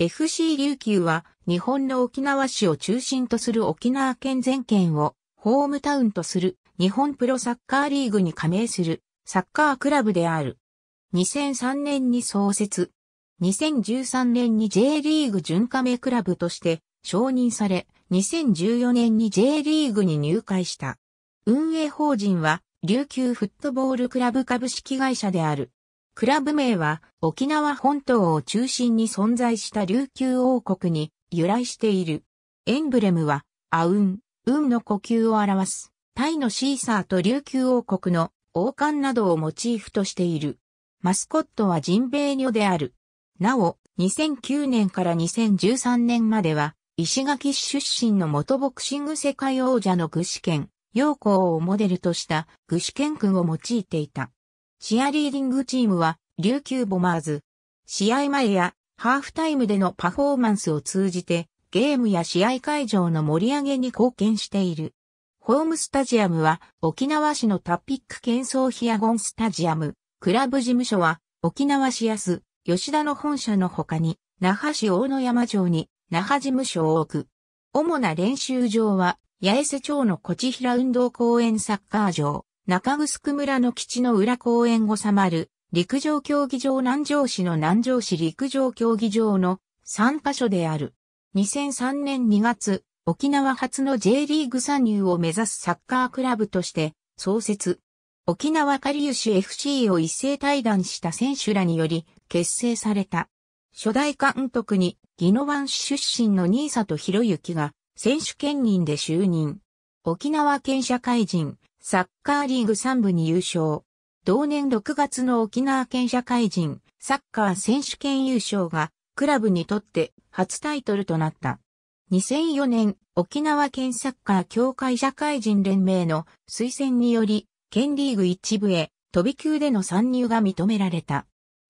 FC 琉球は日本の沖縄市を中心とする沖縄県全県をホームタウンとする日本プロサッカーリーグに加盟するサッカークラブである。2003年に創設。2013年に J リーグ準加盟クラブとして承認され、2014年に J リーグに入会した。運営法人は琉球フットボールクラブ株式会社である。クラブ名は沖縄本島を中心に存在した琉球王国に由来している。エンブレムは、アウン、ウンの呼吸を表す。タイのシーサーと琉球王国の王冠などをモチーフとしている。マスコットはジンベエニョである。なお、2009年から2013年までは、石垣市出身の元ボクシング世界王者の具志堅、陽光をモデルとした具志堅君を用いていた。チアリーディングチームは、琉球ボマーズ。試合前や、ハーフタイムでのパフォーマンスを通じて、ゲームや試合会場の盛り上げに貢献している。ホームスタジアムは沖縄市のタピック喧騒ヒアゴンスタジアム。クラブ事務所は沖縄市安、吉田の本社の他に、那覇市大野山町に那覇事務所を置く。主な練習場は八重瀬町のコチヒラ運動公園サッカー場。中城村の基地の裏公園を収まる、陸上競技場南城市の南城市陸上競技場の3カ所である。2003年2月、沖縄初の J リーグ参入を目指すサッカークラブとして創設。沖縄カリウシ FC を一斉退団した選手らにより結成された。初代監督に、宜野湾市出身の新里博之が選手兼任で就任。沖縄県社会人、サッカーリーグ3部に優勝。同年6月の沖縄県社会人サッカー選手権優勝がクラブにとって初タイトルとなった。2004年沖縄県サッカー協会社会人連盟の推薦により県リーグ1部へ飛び級での参入が認められた。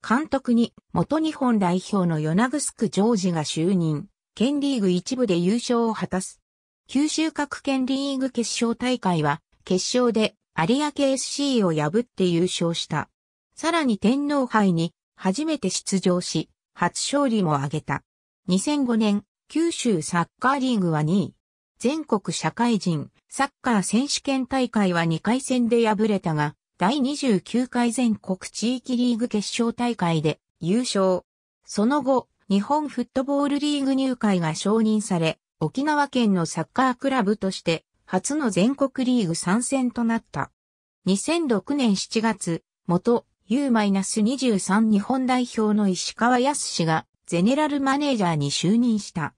監督に元日本代表のヨナグスクジョージが就任。県リーグ1部で優勝を果たす。九州各県リーグ決勝大会は決勝で有明 SC を破って優勝した。さらに天皇杯に初めて出場し、初勝利も挙げた。2005年、九州サッカーリーグは2位。全国社会人サッカー選手権大会は2回戦で敗れたが、第29回全国地域リーグ決勝大会で優勝。その後、日本フットボールリーグ入会が承認され、沖縄県のサッカークラブとして初の全国リーグ参戦となった。2006年7月、元 U-23 日本代表の石川康氏がゼネラルマネージャーに就任した。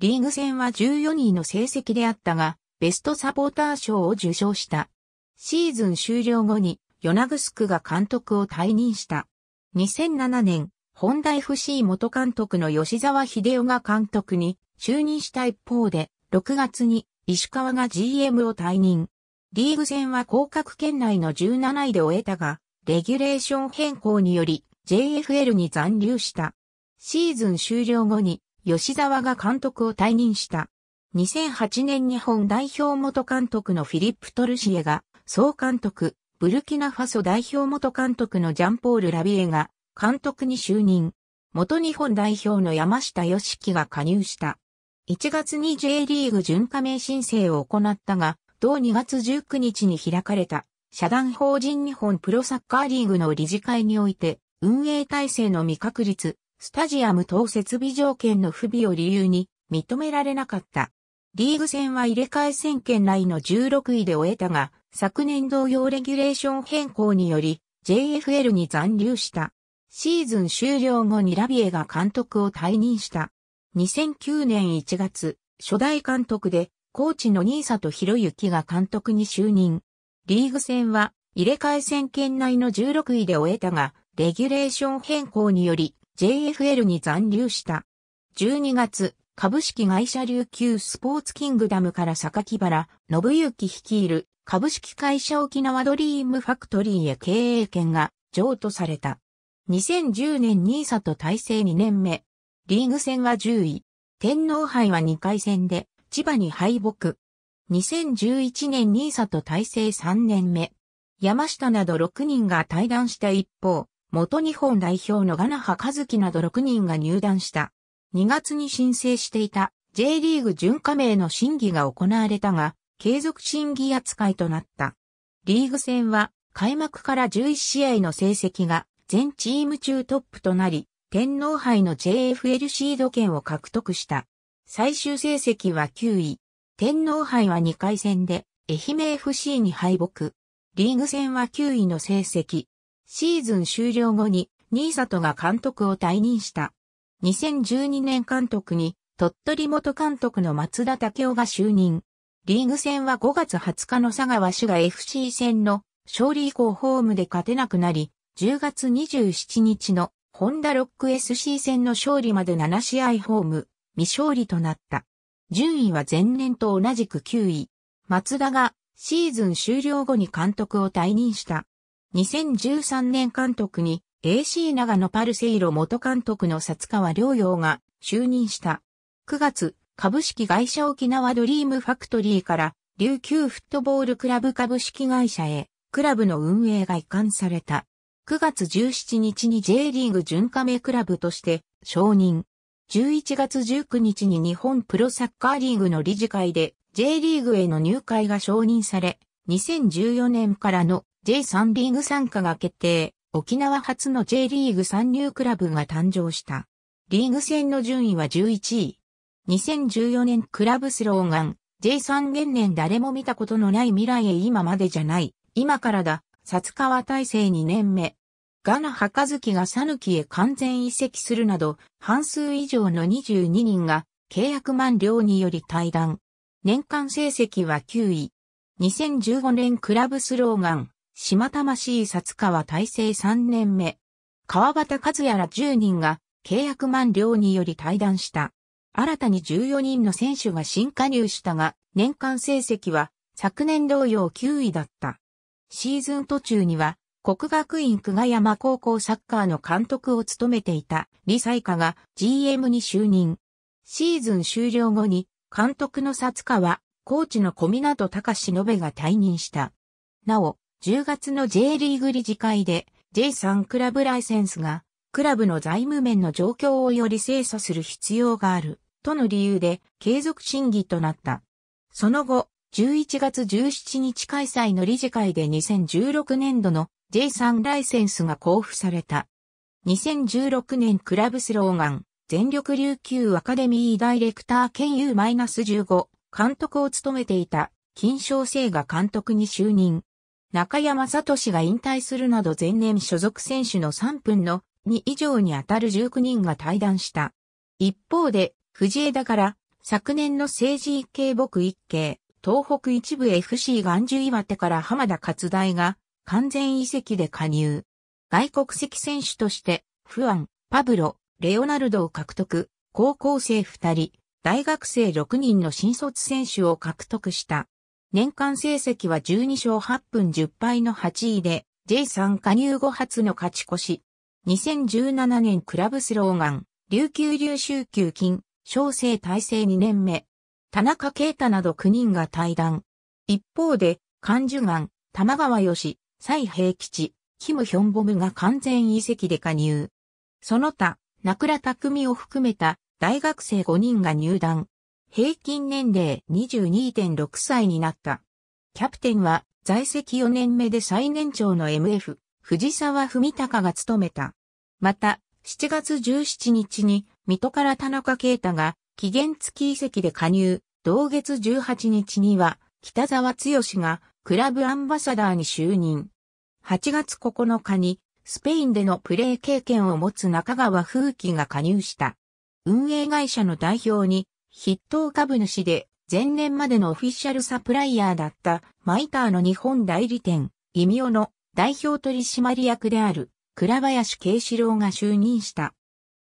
リーグ戦は14位の成績であったが、ベストサポーター賞を受賞した。シーズン終了後に、ヨナグスクが監督を退任した。2007年、本田 FC 元監督の吉沢秀夫が監督に就任した一方で、6月に石川が GM を退任。リーグ戦は降格圏内の17位で終えたが、レギュレーション変更により JFL に残留した。シーズン終了後に吉沢が監督を退任した。2008年日本代表元監督のフィリップ・トルシエが総監督、ブルキナファソ代表元監督のジャンポール・ラビエが監督に就任。元日本代表の山下良樹が加入した。1月に J リーグ準加盟申請を行ったが、同2月19日に開かれた、社団法人日本プロサッカーリーグの理事会において、運営体制の未確立、スタジアム等設備条件の不備を理由に認められなかった。リーグ戦は入れ替え宣言内の16位で終えたが、昨年同様レギュレーション変更により JFL に残留した。シーズン終了後にラビエが監督を退任した。2009年1月、初代監督で、コーチの新里博之が監督に就任。リーグ戦は入れ替え戦圏内の16位で終えたが、レギュレーション変更により JFL に残留した。12月、株式会社琉球スポーツキングダムから榊原信幸率いる株式会社沖縄ドリームファクトリーへ経営権が譲渡された。2010年ニーサと体制2年目、リーグ戦は10位。天皇杯は2回戦で、千葉に敗北。2011年ニーサと体制3年目。山下など6人が退団した一方、元日本代表のガナハカズキなど6人が入団した。2月に申請していた J リーグ準加盟の審議が行われたが、継続審議扱いとなった。リーグ戦は開幕から11試合の成績が全チーム中トップとなり、天皇杯の JFL シード権を獲得した。最終成績は9位。天皇杯は2回戦で、愛媛 FC に敗北。リーグ戦は9位の成績。シーズン終了後に、新里が監督を退任した。2012年監督に、鳥取元監督の松田武雄が就任。リーグ戦は5月20日の佐川市が FC 戦の勝利以降ホームで勝てなくなり、10月27日のホンダロック SC 戦の勝利まで7試合ホーム、未勝利となった。順位は前年と同じく9位。松田がシーズン終了後に監督を退任した。2013年監督に AC 長野パルセイロ元監督の札川良洋が就任した。9月、株式会社沖縄ドリームファクトリーから琉球フットボールクラブ株式会社へクラブの運営が移管された。9月17日に J リーグ準加盟クラブとして承認。11月19日に日本プロサッカーリーグの理事会で J リーグへの入会が承認され、2014年からの J3 リーグ参加が決定。沖縄初の J リーグ参入クラブが誕生した。リーグ戦の順位は11位。2014年クラブスローガン、J3 元年誰も見たことのない未来へ今までじゃない、今からだ、札川大成2年目、ガナ・ハカズキがサヌキへ完全移籍するなど、半数以上の22人が契約満了により退団。年間成績は9位。2015年クラブスローガン、島魂札川大成3年目。川端和也ら10人が契約満了により退団した。新たに14人の選手が新加入したが、年間成績は昨年同様9位だった。シーズン途中には国学院久我山高校サッカーの監督を務めていた李彩華が GM に就任。シーズン終了後に監督の薩川、コーチの小湊隆信が退任した。なお、10月の J リーグ理事会で J3 クラブライセンスがクラブの財務面の状況をより精査する必要があるとの理由で継続審議となった。その後、11月17日開催の理事会で2016年度の J3 ライセンスが交付された。2016年クラブスローガン、全力琉球アカデミーダイレクター兼 U-15 監督を務めていた金正生が監督に就任。中山聡が引退するなど前年所属選手の3分の2以上に当たる19人が退団した。一方で、藤枝から昨年の政治一系僕一系、東北一部 FC 岩獣岩手から浜田勝大が完全移籍で加入。外国籍選手として、フアン、パブロ、レオナルドを獲得、高校生2人、大学生6人の新卒選手を獲得した。年間成績は12勝8分10敗の8位で、J3 加入後初の勝ち越し。2017年クラブスローガン、琉球琉州球金、小生体制2年目。田中啓太など9人が対談。一方で、関樹岩、玉川義、蔡平吉、キム・ヒョンボムが完全移籍で加入。その他、名倉匠を含めた大学生5人が入団。平均年齢22.6歳になった。キャプテンは在籍4年目で最年長の MF、藤沢文隆が務めた。また、7月17日に水戸から田中啓太が期限付き移籍で加入。同月18日には北沢剛がクラブアンバサダーに就任。8月9日に、スペインでのプレー経験を持つ中川風紀が加入した。運営会社の代表に、筆頭株主で、前年までのオフィシャルサプライヤーだったマイターの日本代理店、イミオの代表取締役である倉林慶志郎が就任した。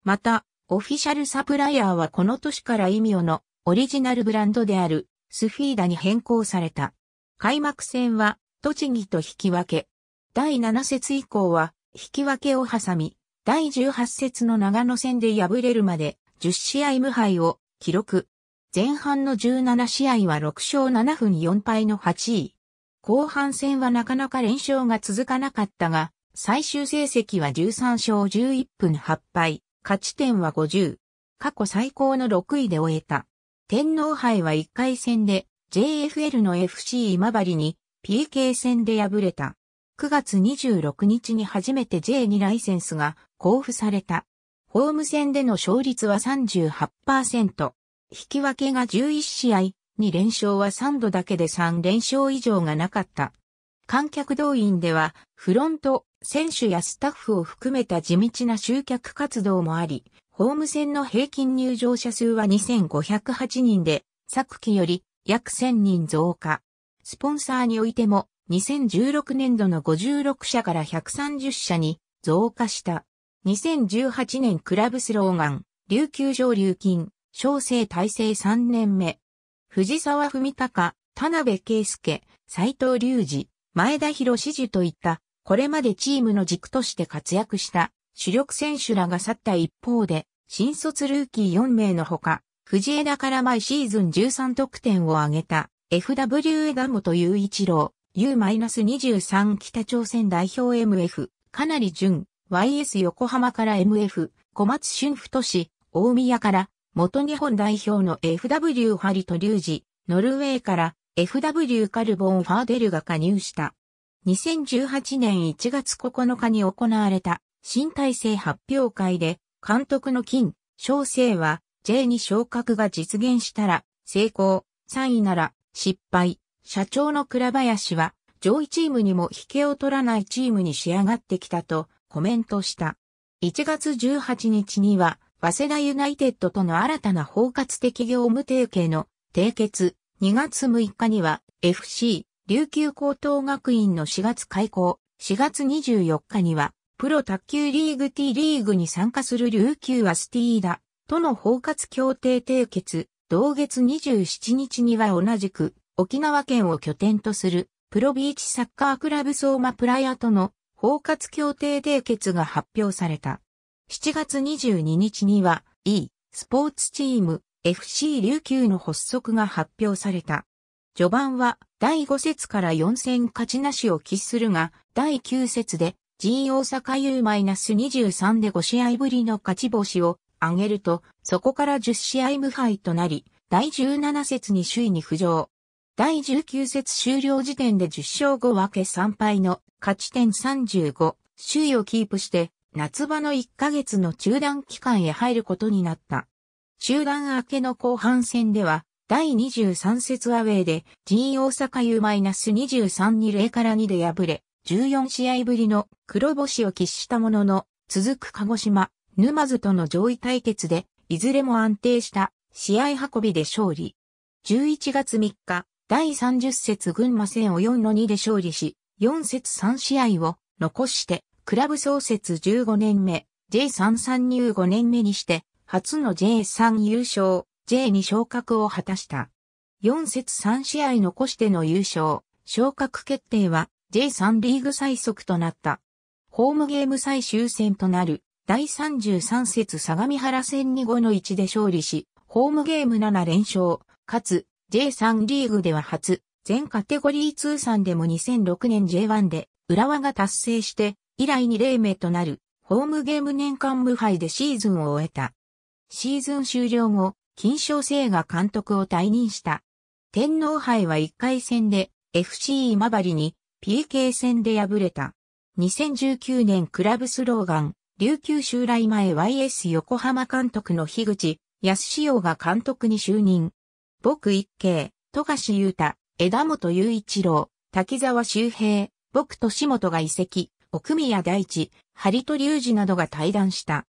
また、オフィシャルサプライヤーはこの年からイミオのオリジナルブランドであるスフィーダに変更された。開幕戦は、栃木と引き分け。第7節以降は、引き分けを挟み、第18節の長野戦で敗れるまで、10試合無敗を記録。前半の17試合は6勝7分4敗の8位。後半戦はなかなか連勝が続かなかったが、最終成績は13勝11分8敗、勝ち点は50。過去最高の6位で終えた。天皇杯は1回戦で JFL の FC 今治に PK 戦で敗れた。9月26日に初めて J2 ライセンスが交付された。ホーム戦での勝率は38%。引き分けが11試合、2連勝は3度だけで3連勝以上がなかった。観客動員では、フロント、選手やスタッフを含めた地道な集客活動もあり、ホーム戦の平均入場者数は2508人で、昨季より約1000人増加。スポンサーにおいても、2016年度の56社から130社に増加した。2018年クラブスローガン、琉球上流金、小生体制3年目。藤沢文隆、田辺圭介、斎藤隆二、前田博史樹といった、これまでチームの軸として活躍した主力選手らが去った一方で、新卒ルーキー4名のほか、藤枝から毎シーズン13得点を挙げた FW 枝元雄一郎 U-23 北朝鮮代表 MF かなり順 YS 横浜から MF 小松春太氏大宮から元日本代表の FW ハリト隆二ノルウェーから FW カルボン・ファーデルが加入した。2018年1月9日に行われた新体制発表会で監督の金、小生は J に昇格が実現したら成功、3位なら失敗。社長の倉林は上位チームにも引けを取らないチームに仕上がってきたとコメントした。1月18日には早稲田ユナイテッドとの新たな包括的業務提携の締結、2月6日には FC 琉球高等学院の4月開校、4月24日にはプロ卓球リーグ T リーグに参加する琉球アスティーダとの包括協定締結、同月27日には同じく沖縄県を拠点とするプロビーチサッカークラブ相馬プライアとの包括協定締結が発表された。7月22日には E スポーツチーム FC 琉球の発足が発表された。序盤は第5節から4戦勝ちなしを喫するが、第9節で G 大阪 U-23 で5試合ぶりの勝ち星を挙げると、そこから10試合無敗となり、第17節に首位に浮上。第19節終了時点で10勝5分け3敗の勝ち点35、首位をキープして、夏場の1ヶ月の中断期間へ入ることになった。中断明けの後半戦では、第23節アウェーで G 大阪 U-23 に0から2で敗れ、14試合ぶりの黒星を喫したものの、続く鹿児島、沼津との上位対決で、いずれも安定した試合運びで勝利。11月3日、第30節群馬戦を4の2で勝利し、4節3試合を残して、クラブ創設15年目、J3 参入5年目にして、初の J3 優勝、J2 昇格を果たした。4節3試合残しての優勝、昇格決定は J3 リーグ最速となった。ホームゲーム最終戦となる第33節相模原戦2 5の1で勝利し、ホームゲーム7連勝、かつ、J3 リーグでは初、全カテゴリー通算でも2006年 J1 で、浦和が達成して、以来2例目となる、ホームゲーム年間無敗でシーズンを終えた。シーズン終了後、金賞生が監督を退任した。天皇杯は1回戦で FC 今治に PK 戦で敗れた。2019年クラブスローガン、琉球襲来前 YS 横浜監督の樋口康洋が監督に就任。僕一慶、富樫雄太、枝本雄一郎、滝沢周平、僕利本が移籍、奥宮大地、張戸隆二などが対談した。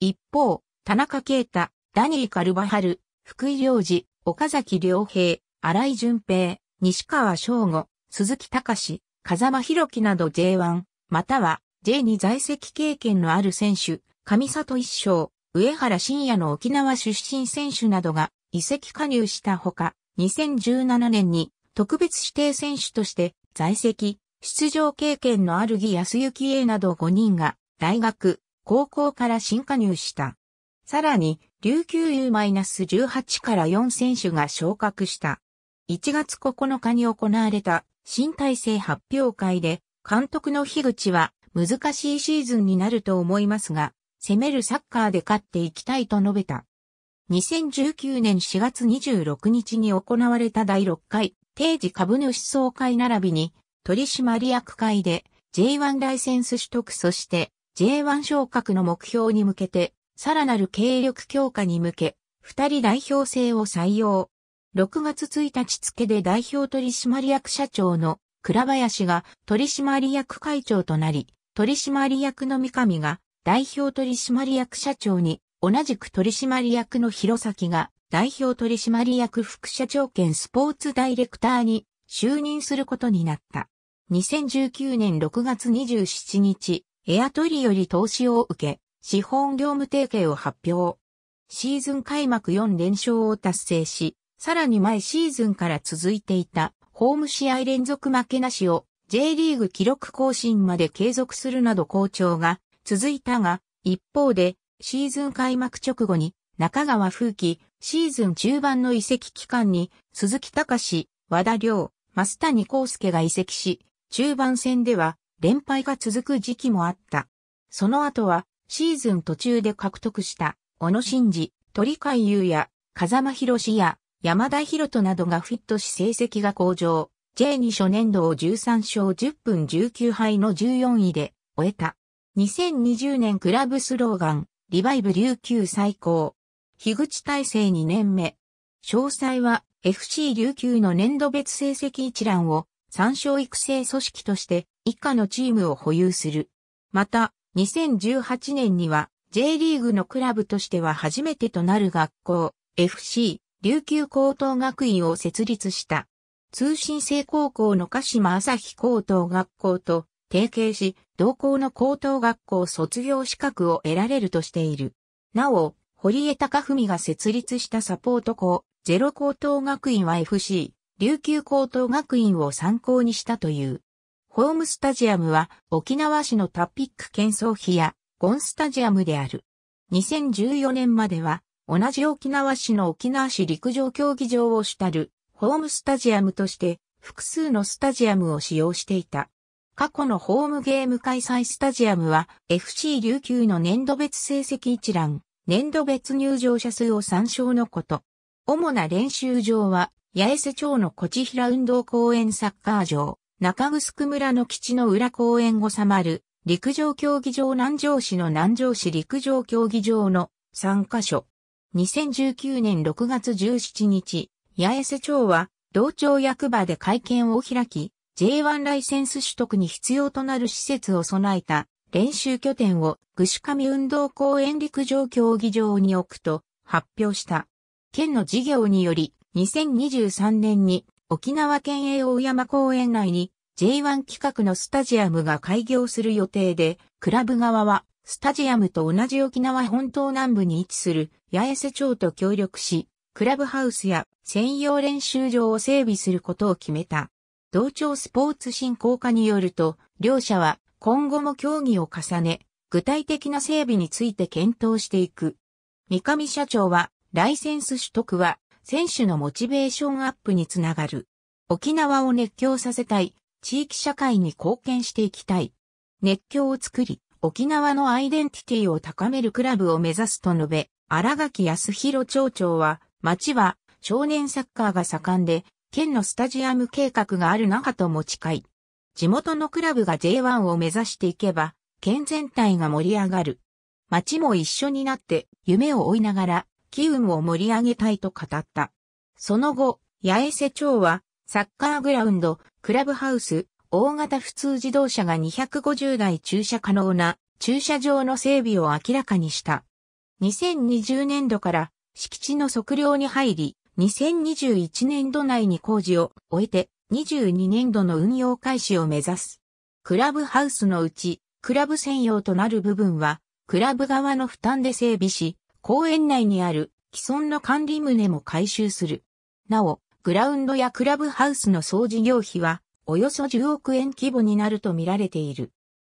一方、田中啓太、ダニー・カルバハル、福井良二、岡崎良平、荒井淳平、西川翔吾、鈴木隆、風間博樹など J1、または J に在籍経験のある選手、上里一生、上原信也の沖縄出身選手などが移籍加入したほか、2017年に特別指定選手として在籍、出場経験のある義安幸 A など5人が大学、高校から新加入した。さらに、琉球 U-18 から4選手が昇格した。1月9日に行われた新体制発表会で、監督の樋口は難しいシーズンになると思いますが、攻めるサッカーで勝っていきたいと述べた。2019年4月26日に行われた第6回定時株主総会並びに取締役会で J1 ライセンス取得そして J1 昇格の目標に向けてさらなる経営力強化に向け二人代表制を採用。6月1日付で代表取締役社長の倉林が取締役会長となり、取締役の三上が代表取締役社長に、同じく取締役の弘前が代表取締役副社長兼スポーツダイレクターに就任することになった。2019年6月27日、エアトリより投資を受け、資本業務提携を発表。シーズン開幕4連勝を達成し、さらに前シーズンから続いていたホーム試合連続負けなしを J リーグ記録更新まで継続するなど好調が続いたが、一方で、シーズン開幕直後に中川風紀、シーズン中盤の移籍期間に鈴木隆、和田良、増谷康介が移籍し、中盤戦では連敗が続く時期もあった。その後はシーズン途中で獲得した小野伸二、鳥海優也、風間博士や山田博人などがフィットし成績が向上。J2 初年度を13勝10分19敗の14位で終えた。2020年クラブスローガン、リバイブ琉球最高。樋口大成2年目。詳細は FC 琉球の年度別成績一覧を参照育成組織として以下のチームを保有する。また、2018年には J リーグのクラブとしては初めてとなる学校、FC 琉球高等学院を設立した。通信制高校の鹿島朝日高等学校と提携し、同校の高等学校卒業資格を得られるとしている。なお、堀江貴文が設立したサポート校、ゼロ高等学院は FC、琉球高等学院を参考にしたという。ホームスタジアムは沖縄市のタピック建装費やゴンスタジアムである。2014年までは同じ沖縄市の沖縄市陸上競技場を主たるホームスタジアムとして複数のスタジアムを使用していた。過去のホームゲーム開催スタジアムは FC 琉球の年度別成績一覧、年度別入場者数を参照のこと。主な練習場は八重瀬町の小千平運動公園サッカー場、中城村の基地の裏公園をさまる、陸上競技場南城市の南城市陸上競技場の3カ所。2019年6月17日、八重瀬町は、同町役場で会見を開き、J1 ライセンス取得に必要となる施設を備えた練習拠点を具志上運動公園陸上競技場に置くと発表した。県の事業により、2023年に沖縄県営大山公園内に J1 企画のスタジアムが開業する予定で、クラブ側はスタジアムと同じ沖縄本島南部に位置する八重瀬町と協力し、クラブハウスや専用練習場を整備することを決めた。同調スポーツ振興課によると、両社は今後も協議を重ね、具体的な整備について検討していく。三上社長は、ライセンス取得は選手のモチベーションアップにつながる。沖縄を熱狂させたい。地域社会に貢献していきたい。熱狂を作り、沖縄のアイデンティティを高めるクラブを目指すと述べ、荒垣康弘町長は、町は少年サッカーが盛んで、県のスタジアム計画がある中とも近い。地元のクラブが J1 を目指していけば、県全体が盛り上がる。町も一緒になって夢を追いながら、機運を盛り上げたいと語った。その後、八重瀬町は、サッカーグラウンド、クラブハウス、大型普通自動車が250台駐車可能な駐車場の整備を明らかにした。2020年度から敷地の測量に入り、2021年度内に工事を終えて、22年度の運用開始を目指す。クラブハウスのうち、クラブ専用となる部分は、クラブ側の負担で整備し、公園内にある既存の管理棟も回収する。なお、グラウンドやクラブハウスの総事業費は、およそ10億円規模になると見られている。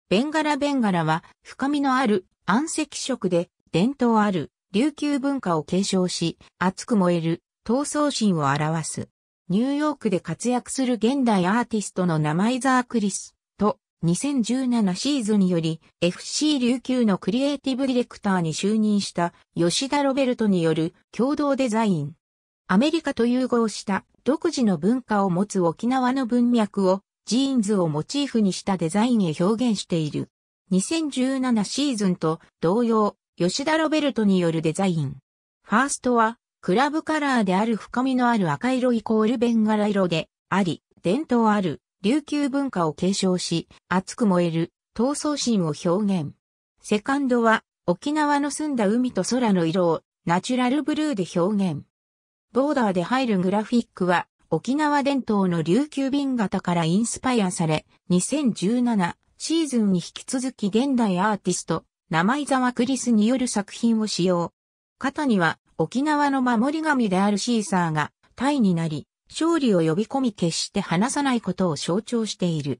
ベンガラベンガラは深みのある暗赤色で伝統ある琉球文化を継承し、熱く燃える、闘争心を表す。ニューヨークで活躍する現代アーティストの名前ザー・クリスと2017シーズンにより FC 琉球のクリエイティブディレクターに就任した吉田ロベルトによる共同デザイン。アメリカと融合した独自の文化を持つ沖縄の文脈をジーンズをモチーフにしたデザインへ表現している。2017シーズンと同様、吉田ロベルトによるデザイン。ファーストは、クラブカラーである深みのある赤色イコールベンガラ色であり、伝統ある琉球文化を継承し、熱く燃える闘争心を表現。セカンドは、沖縄の澄んだ海と空の色をナチュラルブルーで表現。ボーダーで入るグラフィックは、沖縄伝統の琉球瓶型からインスパイアされ、2017シーズンに引き続き現代アーティスト、名前沢クリスによる作品を使用。肩には沖縄の守り神であるシーサーがタイになり、勝利を呼び込み決して離さないことを象徴している。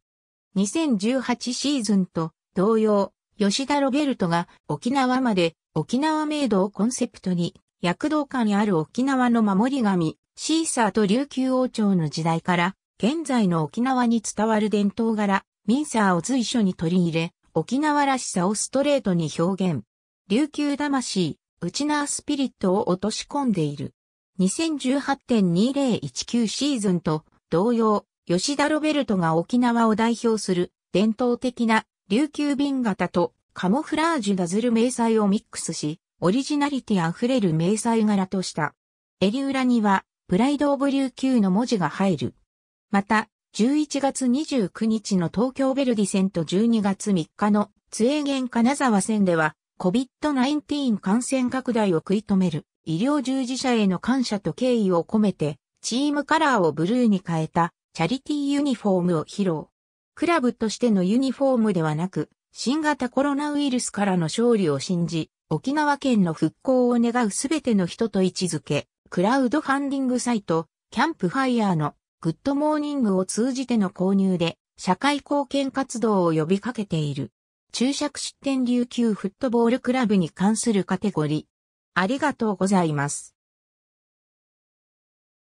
2018シーズンと同様、吉田ロベルトが沖縄まで沖縄メイドをコンセプトに、躍動感にある沖縄の守り神、シーサーと琉球王朝の時代から、現在の沖縄に伝わる伝統柄、ミンサーを随所に取り入れ、沖縄らしさをストレートに表現。琉球魂、ウチナースピリットを落とし込んでいる。2018.2019シーズンと同様、吉田ロベルトが沖縄を代表する伝統的な琉球瓶型とカモフラージュダズル迷彩をミックスし、オリジナリティあふれる迷彩柄とした。襟裏には、プライド・オブ・琉球の文字が入る。また、11月29日の東京ベルディ戦と12月3日のツエーゲン金沢戦では COVID-19 感染拡大を食い止める医療従事者への感謝と敬意を込めてチームカラーをブルーに変えたチャリティーユニフォームを披露。クラブとしてのユニフォームではなく新型コロナウイルスからの勝利を信じ沖縄県の復興を願うすべての人と位置づけクラウドファンディングサイトキャンプファイヤーのグッドモーニングを通じての購入で、社会貢献活動を呼びかけている。注釈失点琉球フットボールクラブに関するカテゴリー。ありがとうございます。